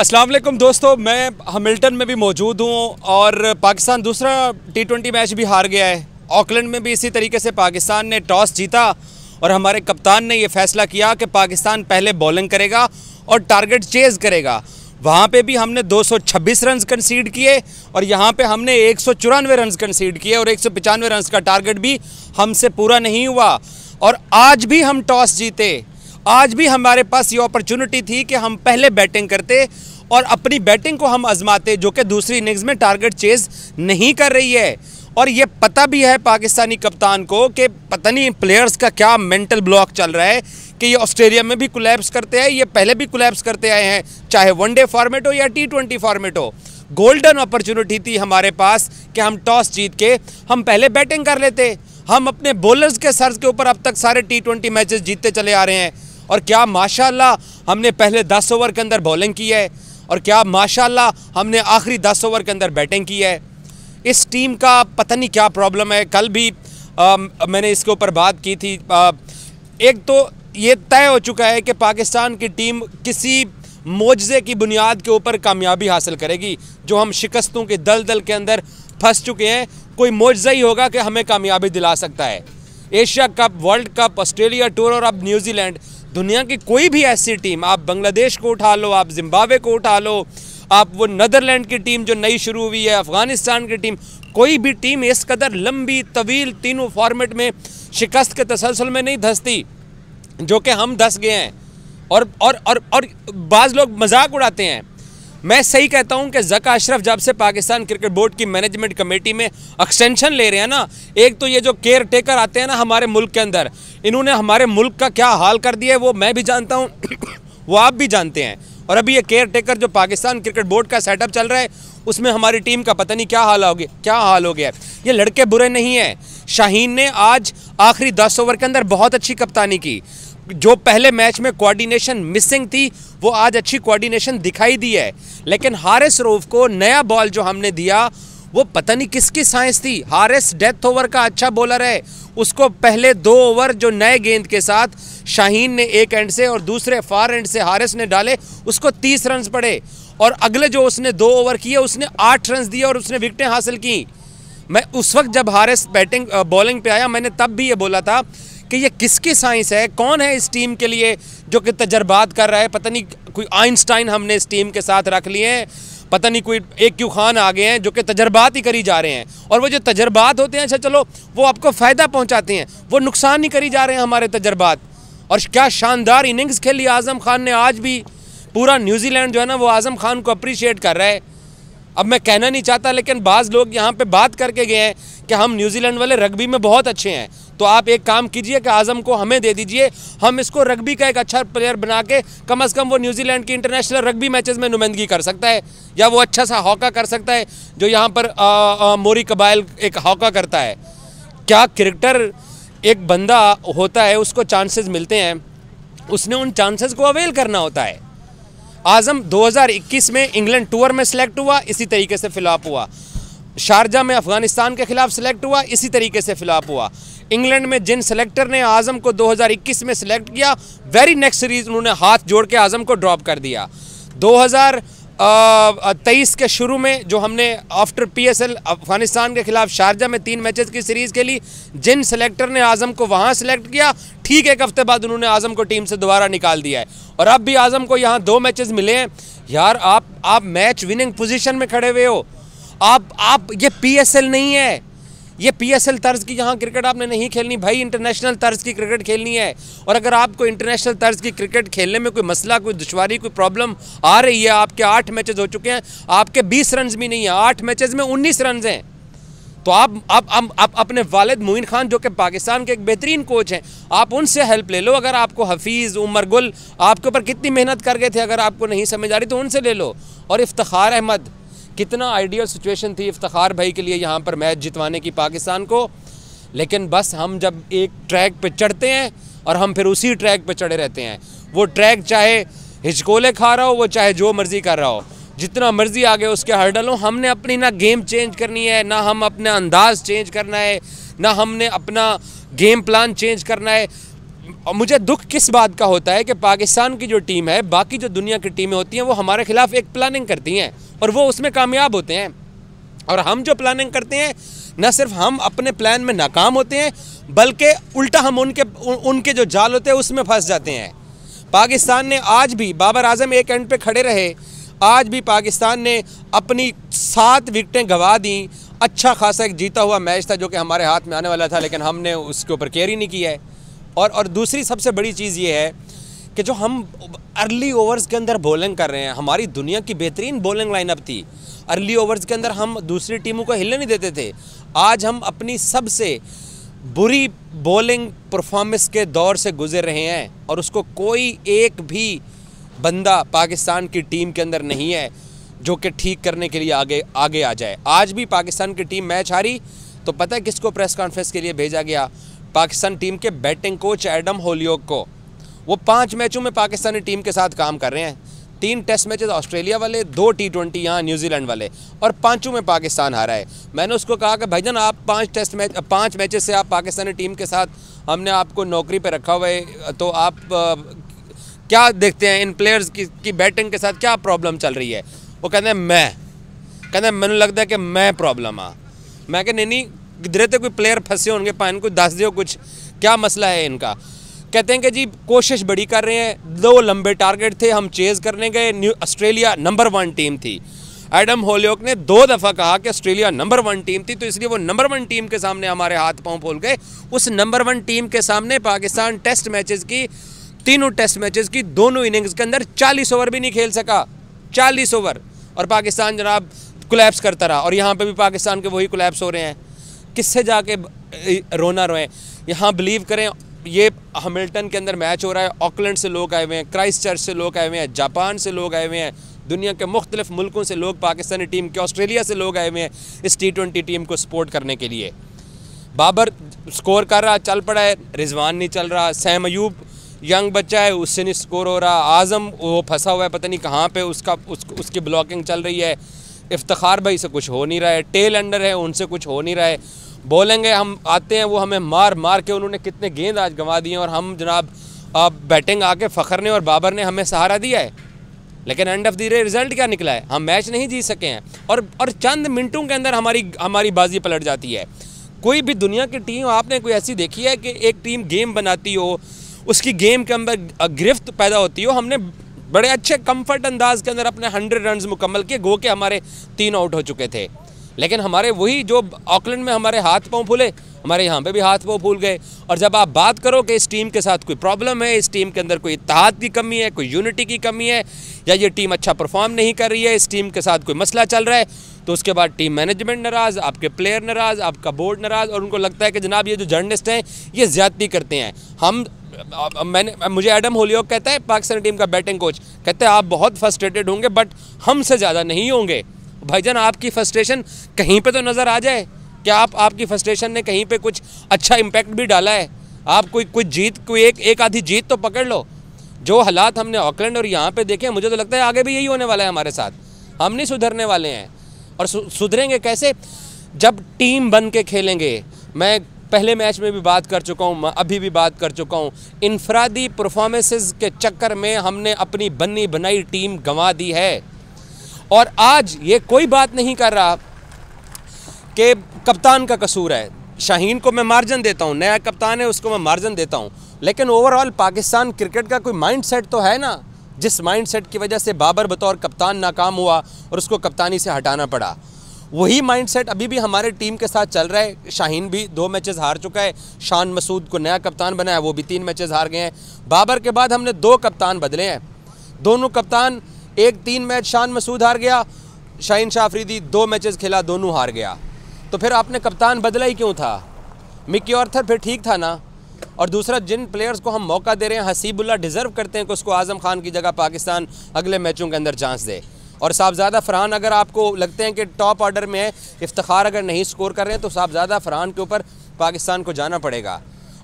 अस्सलाम वालेकुम दोस्तों मैं हमिल्टन में भी मौजूद हूँ और पाकिस्तान दूसरा टी ट्वेंटी मैच भी हार गया है ऑकलैंड में भी इसी तरीके से पाकिस्तान ने टॉस जीता और हमारे कप्तान ने यह फैसला किया कि पाकिस्तान पहले बॉलिंग करेगा और टारगेट चेज़ करेगा वहाँ पे भी हमने 226 रन कंसीड किए और यहाँ पे हमने एक रन कंसीड किए और एक रन का टारगेट भी हमसे पूरा नहीं हुआ और आज भी हम टॉस जीते आज भी हमारे पास ये अपॉर्चुनिटी थी कि हम पहले बैटिंग करते और अपनी बैटिंग को हम आजमाते जो कि दूसरी इनिंग्स में टारगेट चेज़ नहीं कर रही है और ये पता भी है पाकिस्तानी कप्तान को कि पता नहीं प्लेयर्स का क्या मेंटल ब्लॉक चल रहा है कि ये ऑस्ट्रेलिया में भी कोलैप्स करते हैं ये पहले भी कोलैप्स करते आए हैं चाहे वनडे फॉर्मेट हो या टी ट्वेंटी फॉर्मेट हो गोल्डन अपॉर्चुनिटी थी हमारे पास कि हम टॉस जीत के हम पहले बैटिंग कर लेते हम अपने बॉलर्स के सर्ज के ऊपर अब तक सारे टी ट्वेंटी मैचेस जीतते चले आ रहे हैं और क्या माशाल्लाह हमने पहले दस ओवर के अंदर बॉलिंग की है और क्या माशाल्लाह हमने आखिरी दस ओवर के अंदर बैटिंग की है इस टीम का पता नहीं क्या प्रॉब्लम है कल भी आ, मैंने इसके ऊपर बात की थी आ, एक तो ये तय हो चुका है कि पाकिस्तान की टीम किसी मुआवजे की बुनियाद के ऊपर कामयाबी हासिल करेगी जो हम शिकस्तों के दल दल के अंदर फंस चुके हैं कोई मुआवजा ही होगा कि हमें कामयाबी दिला सकता है Asia cup world cup Australia tour और अब न्यूजीलैंड दुनिया की कोई भी ऐसी टीम आप बांग्लादेश को उठा लो आप जिम्बावे को उठा लो आप वो नदरलैंड की टीम जो नई शुरू हुई है अफ़गानिस्तान की टीम कोई भी टीम इस कदर लंबी तवील तीनों फॉर्मेट में शिकस्त के तसलसल में नहीं धसती जो कि हम धंस गए हैं और और और, और बाज़ लोग मजाक उड़ाते हैं मैं सही कहता हूँ कि जका अशरफ जब से पाकिस्तान क्रिकेट बोर्ड की मैनेजमेंट कमेटी में एक्सटेंशन ले रहे हैं ना एक तो ये जो केयर टेकर आते हैं ना हमारे मुल्क के अंदर इन्होंने हमारे मुल्क का क्या हाल कर दिया है वो मैं भी जानता हूँ वो आप भी जानते हैं और अभी ये केयर टेकर जो पाकिस्तान क्रिकेट बोर्ड का सेटअप चल रहा है उसमें हमारी टीम का पता नहीं क्या हाल हो गया क्या हाल हो गया ये लड़के बुरे नहीं हैं शाहीन ने आज आखिरी दस ओवर के अंदर बहुत अच्छी कप्तानी की जो पहले मैच में कोऑर्डिनेशन मिसिंग थी वो आज अच्छी कोऑर्डिनेशन दिखाई दी है लेकिन हारिस रोफ को नया बॉल जो हमने दिया वो पता नहीं किसकी साइंस थी हारिस डेथ ओवर का अच्छा बॉलर है उसको पहले दो ओवर जो नए गेंद के साथ शाहीन ने एक एंड से और दूसरे फार एंड से हारिस ने डाले उसको तीस रन पड़े और अगले जो उसने दो ओवर किए उसने आठ रन दिए और उसने विकटें हासिल की मैं उस वक्त जब हारिस बैटिंग बॉलिंग पे आया मैंने तब भी ये बोला था कि ये किसकी साइंस है कौन है इस टीम के लिए जो कि तजर्बात कर रहा है पता नहीं कोई आइंस्टाइन हमने इस टीम के साथ रख लिए हैं पता नहीं कोई एक क्यू खान आ गए हैं जो कि तजर्बात ही करी जा रहे हैं और वो जो तजर्बात होते हैं अच्छा चलो वो आपको फ़ायदा पहुँचाते हैं वो नुकसान ही करी जा रहे हैं हमारे तजर्बात और क्या शानदार इनिंग्स खेली आज़म खान ने आज भी पूरा न्यूजीलैंड जो है ना वो आज़म खान को अप्रिशिएट कर रहा है अब मैं कहना नहीं चाहता लेकिन बाज़ लोग यहाँ पे बात करके गए हैं कि हम न्यूजीलैंड वाले रग्बी में बहुत अच्छे हैं तो आप एक काम कीजिए कि आज़म को हमें दे दीजिए हम इसको रग्बी का एक अच्छा प्लेयर बना के कम अज़ कम वो न्यूजीलैंड की इंटरनेशनल रग्बी मैचेस में नुमाइंदगी कर सकता है या वो अच्छा सा हॉका कर सकता है जो यहाँ पर आ, आ, मोरी कबाइल एक हॉका करता है क्या क्रिकेटर एक बंदा होता है उसको चांसेस मिलते हैं उसने उन चांसेस को अवेल करना होता है आज़म 2021 में इंग्लैंड टूर में सेलेक्ट हुआ इसी तरीके से फिलअप हुआ शारजा में अफगानिस्तान के खिलाफ सेलेक्ट हुआ इसी तरीके से फिलाप हुआ इंग्लैंड में जिन सेलेक्टर ने आज़म को 2021 में सेलेक्ट किया वेरी नेक्स्ट सीरीज़ उन्होंने हाथ जोड़ के आज़म को ड्रॉप कर दिया 2023 के शुरू में जो हमने आफ्टर पीएसएल अफगानिस्तान के खिलाफ शारजा में तीन मैचेस की सीरीज़ के लिए जिन सेलेक्टर ने आज़म को वहाँ सेलेक्ट किया ठीक एक हफ्ते बाद उन्होंने आज़म को टीम से दोबारा निकाल दिया है और अब भी आज़म को यहाँ दो मैचेस मिले हैं यार आप आप मैच विनिंग पोजिशन में खड़े हुए हो आप आप ये पीएसएल नहीं है ये पीएसएल तर्ज की जहाँ क्रिकेट आपने नहीं खेलनी भाई इंटरनेशनल तर्ज की क्रिकेट खेलनी है और अगर आपको इंटरनेशनल तर्ज की क्रिकेट खेलने में कोई मसला कोई दुशारी कोई प्रॉब्लम आ रही है आपके आठ मैचेस हो चुके हैं आपके बीस रन भी नहीं है आठ मैचेस में उन्नीस रन हैं तो आप आप, आप, आप अपने वालिद मोइन खान जो कि पाकिस्तान के एक बेहतरीन कोच हैं आप उनसे हेल्प ले लो अगर आपको हफीज़ उमर गुल आपके ऊपर कितनी मेहनत कर गए थे अगर आपको नहीं समझ आ रही तो उनसे ले लो और इफ्तार अहमद कितना आइडियल सिचुएशन थी इफ्तार भाई के लिए यहाँ पर मैच जितवाने की पाकिस्तान को लेकिन बस हम जब एक ट्रैक पर चढ़ते हैं और हम फिर उसी ट्रैक पर चढ़े रहते हैं वो ट्रैक चाहे हिचकोले खा रहा हो वो चाहे जो मर्ज़ी कर रहा हो जितना मर्ज़ी आगे उसके हर्डल हो हमने अपनी ना गेम चेंज करनी है ना हम अपना अंदाज चेंज करना है ना हमने अपना गेम प्लान चेंज करना है और मुझे दुख किस बात का होता है कि पाकिस्तान की जो टीम है बाकी जो दुनिया की टीमें होती हैं वो हमारे ख़िलाफ़ एक प्लानिंग करती हैं और वो उसमें कामयाब होते हैं और हम जो प्लानिंग करते हैं न सिर्फ हम अपने प्लान में नाकाम होते हैं बल्कि उल्टा हम उनके उनके जो जाल होते हैं उसमें फंस जाते हैं पाकिस्तान ने आज भी बाबर आजम एक एंड पे खड़े रहे आज भी पाकिस्तान ने अपनी सात विकटें गंवा दी अच्छा खासा एक जीता हुआ मैच था जो कि हमारे हाथ में आने वाला था लेकिन हमने उसके ऊपर केयर ही नहीं किया है और और दूसरी सबसे बड़ी चीज़ ये है कि जो हम अर्ली ओवर्स के अंदर बॉलिंग कर रहे हैं हमारी दुनिया की बेहतरीन बॉलिंग लाइनअप थी अर्ली ओवर्स के अंदर हम दूसरी टीमों को हिलने नहीं देते थे आज हम अपनी सबसे बुरी बॉलिंग परफॉर्मेंस के दौर से गुजर रहे हैं और उसको कोई एक भी बंदा पाकिस्तान की टीम के अंदर नहीं है जो कि ठीक करने के लिए आगे आगे आ जाए आज भी पाकिस्तान की टीम मैच हारी तो पता है किसको प्रेस कॉन्फ्रेंस के लिए भेजा गया पाकिस्तान टीम के बैटिंग कोच एडम होलियोक को वो पाँच मैचों में पाकिस्तानी टीम के साथ काम कर रहे हैं तीन टेस्ट मैचेस ऑस्ट्रेलिया वाले दो टी ट्वेंटी यहाँ न्यूजीलैंड वाले और पांचों में पाकिस्तान हारा है मैंने उसको कहा कि जान आप पांच टेस्ट मैच पांच मैचेस से आप पाकिस्तानी टीम के साथ हमने आपको नौकरी पर रखा हुआ है तो आप आ, क्या देखते हैं इन प्लेयर्स की, की बैटिंग के साथ क्या प्रॉब्लम चल रही है वो कहते हैं मैं कहते हैं मैंने लगता है कि मैं प्रॉब्लम हाँ मैं कह नहीं किधरे तो कोई प्लेयर फंसे होंगे पान को दस दो कुछ क्या मसला है इनका कहते हैं कि जी कोशिश बड़ी कर रहे हैं दो लंबे टारगेट थे हम चेज़ करने गए new Australia number one team थी एडम होलियोक ने दो दफ़ा कहा कि ऑस्ट्रेलिया नंबर वन टीम थी तो इसलिए वो नंबर वन टीम के सामने हमारे हाथ पांव फूल गए उस नंबर वन टीम के सामने पाकिस्तान टेस्ट मैचेस की तीनों टेस्ट मैचेस की दोनों इनिंग्स के अंदर 40 ओवर भी नहीं खेल सका 40 ओवर और पाकिस्तान जनाब कोलैप्स करता रहा और यहाँ पर भी पाकिस्तान के वही कोलैप्स हो रहे हैं किससे जाके रोना रोएं यहाँ बिलीव करें ये हमिल्टन के अंदर मैच हो रहा है ऑकलैंड से लोग आए हुए हैं क्राइस्ट चर्च से लोग आए हुए हैं जापान से लोग आए हुए हैं दुनिया के मुख्तलिफ मुल्कों से लोग पाकिस्तानी टीम के ऑस्ट्रेलिया से लोग आए हुए हैं इस टी ट्वेंटी टीम को सपोर्ट करने के लिए बाबर स्कोर कर रहा चल पड़ा है रिजवान नहीं चल रहा सैम अयूब यंग बच्चा है उससे नहीं स्कोर हो रहा आज़म वो फंसा हुआ है पता नहीं कहाँ पे उसका उस, उसकी ब्लॉकिंग चल रही है इफ्तार भाई से कुछ हो नहीं रहा है टेल अंडर है उनसे कुछ हो नहीं रहा है बोलेंगे हम आते हैं वो हमें मार मार के उन्होंने कितने गेंद आज गंवा दिए और हम जनाब आप बैटिंग आके फ़खर ने और बाबर ने हमें सहारा दिया है लेकिन end of the day result क्या निकला है हम मैच नहीं जीत सके हैं और और चंद मिनटों के अंदर हमारी हमारी बाजी पलट जाती है कोई भी दुनिया की टीम आपने कोई ऐसी देखी है कि एक टीम गेम बनाती हो उसकी गेम के अंदर गिरफ्त पैदा होती हो हमने बड़े अच्छे कंफर्ट अंदाज के अंदर अपने हंड्रेड रन मुकम्मल किए गो के हमारे तीन आउट हो चुके थे लेकिन हमारे वही जो ऑकलैंड में हमारे हाथ पाँव फूले हमारे यहाँ पे भी हाथ पाँव फूल गए और जब आप बात करो कि इस टीम के साथ कोई प्रॉब्लम है इस टीम के अंदर कोई इतिहाद की कमी है कोई यूनिटी की कमी है या ये टीम अच्छा परफॉर्म नहीं कर रही है इस टीम के साथ कोई मसला चल रहा है तो उसके बाद टीम मैनेजमेंट नाराज़ आपके प्लेयर नाराज़ आपका बोर्ड नाराज़ और उनको लगता है कि जनाब ये जो जर्नलिस्ट हैं ये ज़्यादती करते हैं हम मैंने मुझे एडम होलियोक कहते हैं पाकिस्तानी टीम का बैटिंग कोच कहते हैं आप बहुत फ्रस्ट्रेटेड होंगे बट हमसे ज़्यादा नहीं होंगे भाईजान आपकी फ्रस्ट्रेशन कहीं पे तो नज़र आ जाए क्या आप आपकी फ्रस्ट्रेशन ने कहीं पे कुछ अच्छा इम्पैक्ट भी डाला है आप कोई कुछ जीत कोई एक एक आधी जीत तो पकड़ लो जो हालात हमने ऑकलैंड और यहाँ पे देखे मुझे तो लगता है आगे भी यही होने वाला है हमारे साथ हम नहीं सुधरने वाले हैं और सुधरेंगे कैसे जब टीम बन के खेलेंगे मैं पहले मैच में भी बात कर चुका हूँ अभी भी बात कर चुका हूँ इनफरादी परफॉर्मेंसेस के चक्कर में हमने अपनी बनी बनाई टीम गंवा दी है और आज ये कोई बात नहीं कर रहा कि कप्तान का कसूर है शाहीन को मैं मार्जन देता हूँ नया कप्तान है उसको मैं मार्जन देता हूँ लेकिन ओवरऑल पाकिस्तान क्रिकेट का कोई माइंडसेट तो है ना जिस माइंडसेट की वजह से बाबर बतौर कप्तान नाकाम हुआ और उसको कप्तानी से हटाना पड़ा वही माइंडसेट अभी भी हमारे टीम के साथ चल रहा है शाहीन भी दो मैचेस हार चुका है शान मसूद को नया कप्तान बनाया वो भी तीन मैचेस हार गए हैं बाबर के बाद हमने दो कप्तान बदले हैं दोनों कप्तान एक तीन मैच शान मसूद हार गया शाहीन शाह आफरीदी दो मैचेस खेला दोनों हार गया तो फिर आपने कप्तान बदला ही क्यों था मिक्की ऑर्थर फिर ठीक था ना और दूसरा जिन प्लेयर्स को हम मौका दे रहे हैं हसीबुल्ला डिज़र्व करते हैं कि उसको आज़म खान की जगह पाकिस्तान अगले मैचों के अंदर चांस दे और साहबजादा फरहान अगर आपको लगते हैं कि टॉप ऑर्डर में है इफ्तार अगर नहीं स्कोर कर रहे हैं तो साहबजादा फरहान के ऊपर पाकिस्तान को जाना पड़ेगा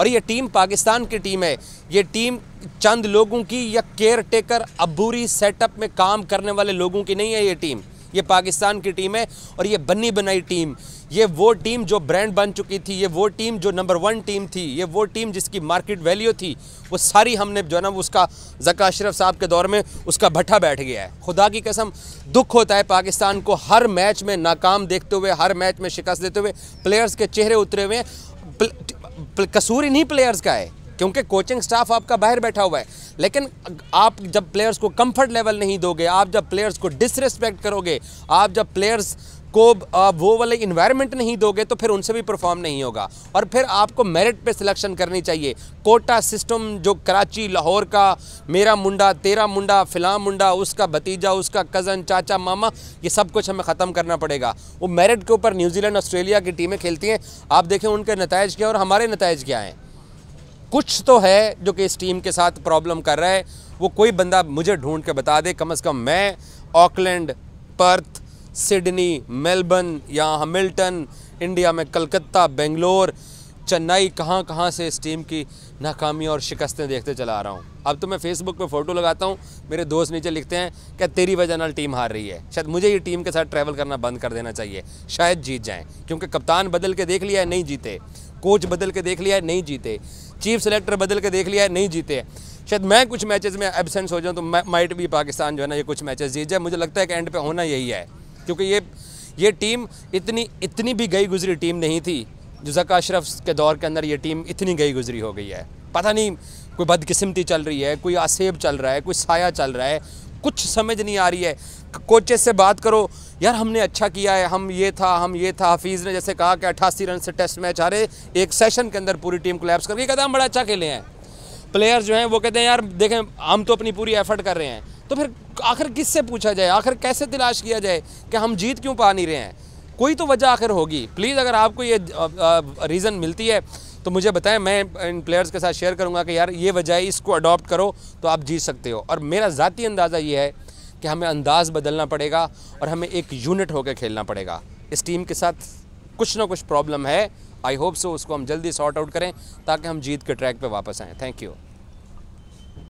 और ये टीम पाकिस्तान की टीम है ये टीम चंद लोगों की या केयर टेकर अबूरी सेटअप में काम करने वाले लोगों की नहीं है ये टीम ये पाकिस्तान की टीम है और ये बनी बनाई टीम ये वो टीम जो ब्रांड बन चुकी थी ये वो टीम जो नंबर वन टीम थी ये वो टीम जिसकी मार्केट वैल्यू थी वो सारी हमने जो है ना उसका जका अशरफ साहब के दौर में उसका भट्टा बैठ गया है खुदा की कसम दुख होता है पाकिस्तान को हर मैच में नाकाम देखते हुए हर मैच में शिकस्त देते हुए प्लेयर्स के चेहरे उतरे हुए कसूर इन्हीं प्लेयर्स का है क्योंकि कोचिंग स्टाफ आपका बाहर बैठा हुआ है लेकिन आप जब प्लेयर्स को कंफर्ट लेवल नहीं दोगे आप जब प्लेयर्स को डिसरिस्पेक्ट करोगे आप जब प्लेयर्स को वो वाले इन्वायरमेंट नहीं दोगे तो फिर उनसे भी परफॉर्म नहीं होगा और फिर आपको मेरिट पे सिलेक्शन करनी चाहिए कोटा सिस्टम जो कराची लाहौर का मेरा मुंडा तेरा मुंडा फ़िलहाल मुंडा उसका भतीजा उसका कज़न चाचा मामा ये सब कुछ हमें ख़त्म करना पड़ेगा वो मेरिट के ऊपर न्यूजीलैंड ऑस्ट्रेलिया की टीमें खेलती हैं आप देखें उनके नतज क्या और हमारे नतज क्या हैं कुछ तो है जो कि इस टीम के साथ प्रॉब्लम कर रहा है वो कोई बंदा मुझे ढूंढ के बता दे कम से कम मैं ऑकलैंड पर्थ सिडनी मेलबर्न या हमिल्टन इंडिया में कलकत्ता बेंगलोर चेन्नई कहाँ कहाँ से इस टीम की नाकामी और शिकस्तें देखते चला आ रहा हूँ अब तो मैं फेसबुक पे फ़ोटो लगाता हूँ मेरे दोस्त नीचे लिखते हैं क्या तेरी वजह नाल टीम हार रही है शायद मुझे ये टीम के साथ ट्रैवल करना बंद कर देना चाहिए शायद जीत जाएँ क्योंकि कप्तान बदल के देख लिया है नहीं जीते कोच बदल के देख लिया है नहीं जीते चीफ सेलेक्टर बदल के देख लिया है नहीं जीते शायद मैं कुछ मैचेस में एबसेंस हो जाऊँ तो माइट भी पाकिस्तान जो है ना ये कुछ मैचेस जीत जाए मुझे लगता है कि एंड पे होना यही है क्योंकि ये ये टीम इतनी इतनी भी गई गुजरी टीम नहीं थी जुजका अशरफ के दौर के अंदर ये टीम इतनी गई गुजरी हो गई है पता नहीं कोई बदकिस्मती चल रही है कोई आसेब चल रहा है कोई साया चल रहा है कुछ समझ नहीं आ रही है कोचेस से बात करो यार हमने अच्छा किया है हम ये था हम ये था हफीज़ ने जैसे कहा कि अट्ठासी रन से टेस्ट मैच हारे एक सेशन के अंदर पूरी टीम कर करके कहते हैं हम बड़ा अच्छा खेले हैं प्लेयर जो हैं वो कहते हैं यार देखें हम तो अपनी पूरी एफर्ट कर रहे हैं तो फिर आखिर किससे पूछा जाए आखिर कैसे तलाश किया जाए कि हम जीत क्यों पा नहीं रहे हैं कोई तो वजह आखिर होगी प्लीज़ अगर आपको ये रीज़न मिलती है तो मुझे बताएं मैं इन प्लेयर्स के साथ शेयर करूंगा कि यार ये वजह है इसको अडॉप्ट करो तो आप जीत सकते हो और मेरा ज़ाती अंदाज़ा ये है कि हमें अंदाज़ बदलना पड़ेगा और हमें एक यूनिट होकर खेलना पड़ेगा इस टीम के साथ कुछ ना कुछ प्रॉब्लम है आई होप सो उसको हम जल्दी सॉर्ट आउट करें ताकि हम जीत के ट्रैक पर वापस आएँ थैंक यू